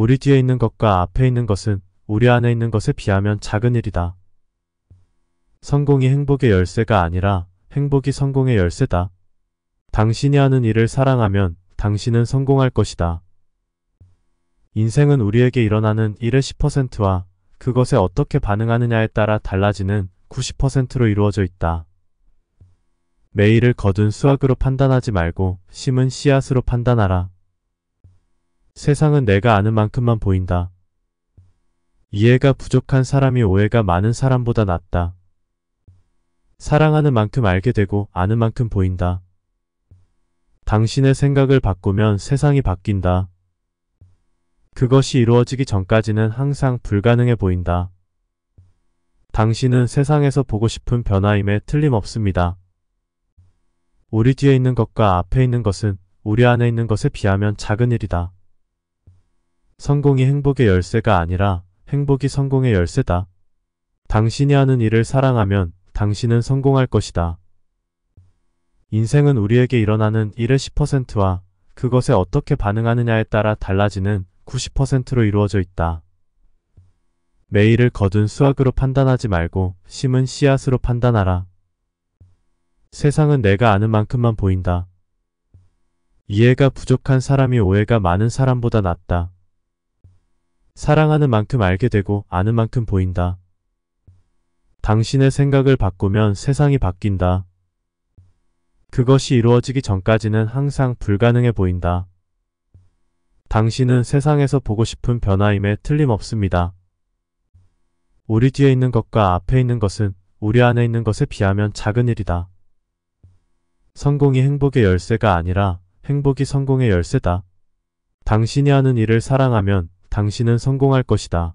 우리 뒤에 있는 것과 앞에 있는 것은 우리 안에 있는 것에 비하면 작은 일이다. 성공이 행복의 열쇠가 아니라 행복이 성공의 열쇠다. 당신이 하는 일을 사랑하면 당신은 성공할 것이다. 인생은 우리에게 일어나는 일의 10%와 그것에 어떻게 반응하느냐에 따라 달라지는 90%로 이루어져 있다. 매일을 거둔 수확으로 판단하지 말고 심은 씨앗으로 판단하라. 세상은 내가 아는 만큼만 보인다. 이해가 부족한 사람이 오해가 많은 사람보다 낫다. 사랑하는 만큼 알게 되고 아는 만큼 보인다. 당신의 생각을 바꾸면 세상이 바뀐다. 그것이 이루어지기 전까지는 항상 불가능해 보인다. 당신은 세상에서 보고 싶은 변화임에 틀림없습니다. 우리 뒤에 있는 것과 앞에 있는 것은 우리 안에 있는 것에 비하면 작은 일이다. 성공이 행복의 열쇠가 아니라 행복이 성공의 열쇠다. 당신이 하는 일을 사랑하면 당신은 성공할 것이다. 인생은 우리에게 일어나는 일의 10%와 그것에 어떻게 반응하느냐에 따라 달라지는 90%로 이루어져 있다. 매일을 거둔 수확으로 판단하지 말고 심은 씨앗으로 판단하라. 세상은 내가 아는 만큼만 보인다. 이해가 부족한 사람이 오해가 많은 사람보다 낫다. 사랑하는 만큼 알게 되고 아는 만큼 보인다. 당신의 생각을 바꾸면 세상이 바뀐다. 그것이 이루어지기 전까지는 항상 불가능해 보인다. 당신은 세상에서 보고 싶은 변화임에 틀림없습니다. 우리 뒤에 있는 것과 앞에 있는 것은 우리 안에 있는 것에 비하면 작은 일이다. 성공이 행복의 열쇠가 아니라 행복이 성공의 열쇠다. 당신이 하는 일을 사랑하면 당신은 성공할 것이다.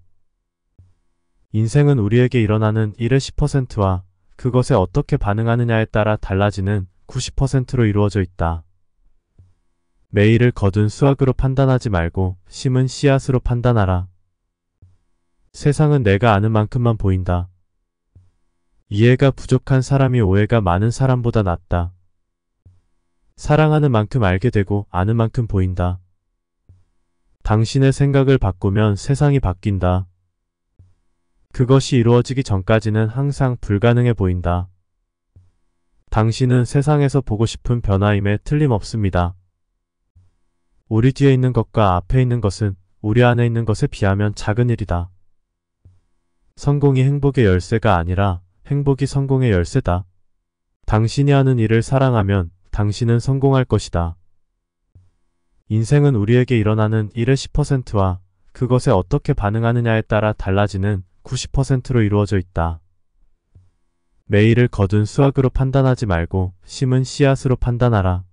인생은 우리에게 일어나는 일의 10%와 그것에 어떻게 반응하느냐에 따라 달라지는 90%로 이루어져 있다. 매일을 거둔 수확으로 판단하지 말고 심은 씨앗으로 판단하라. 세상은 내가 아는 만큼만 보인다. 이해가 부족한 사람이 오해가 많은 사람보다 낫다. 사랑하는 만큼 알게 되고 아는 만큼 보인다. 당신의 생각을 바꾸면 세상이 바뀐다. 그것이 이루어지기 전까지는 항상 불가능해 보인다. 당신은 세상에서 보고 싶은 변화임에 틀림없습니다. 우리 뒤에 있는 것과 앞에 있는 것은 우리 안에 있는 것에 비하면 작은 일이다. 성공이 행복의 열쇠가 아니라 행복이 성공의 열쇠다. 당신이 하는 일을 사랑하면 당신은 성공할 것이다. 인생은 우리에게 일어나는 일의 10%와 그것에 어떻게 반응하느냐에 따라 달라지는 90%로 이루어져 있다. 매일을 거둔 수확으로 판단하지 말고 심은 씨앗으로 판단하라.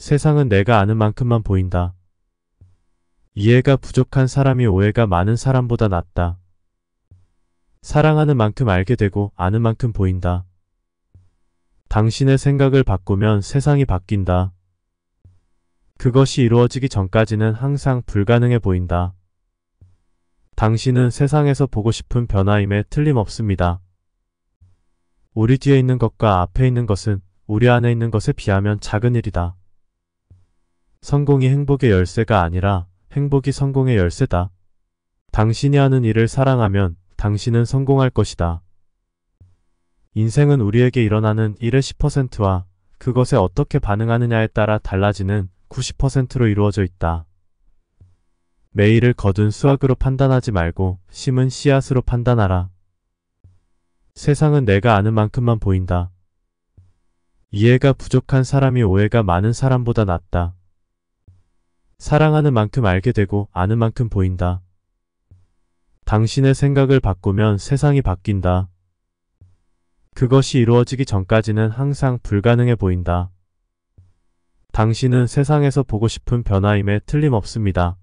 세상은 내가 아는 만큼만 보인다. 이해가 부족한 사람이 오해가 많은 사람보다 낫다. 사랑하는 만큼 알게 되고 아는 만큼 보인다. 당신의 생각을 바꾸면 세상이 바뀐다. 그것이 이루어지기 전까지는 항상 불가능해 보인다. 당신은 세상에서 보고 싶은 변화임에 틀림없습니다. 우리 뒤에 있는 것과 앞에 있는 것은 우리 안에 있는 것에 비하면 작은 일이다. 성공이 행복의 열쇠가 아니라 행복이 성공의 열쇠다. 당신이 하는 일을 사랑하면 당신은 성공할 것이다. 인생은 우리에게 일어나는 일의 10%와 그것에 어떻게 반응하느냐에 따라 달라지는 90%로 이루어져 있다. 매일을 거둔 수확으로 판단하지 말고 심은 씨앗으로 판단하라. 세상은 내가 아는 만큼만 보인다. 이해가 부족한 사람이 오해가 많은 사람보다 낫다. 사랑하는 만큼 알게 되고 아는 만큼 보인다. 당신의 생각을 바꾸면 세상이 바뀐다. 그것이 이루어지기 전까지는 항상 불가능해 보인다. 당신은 세상에서 보고 싶은 변화임에 틀림없습니다.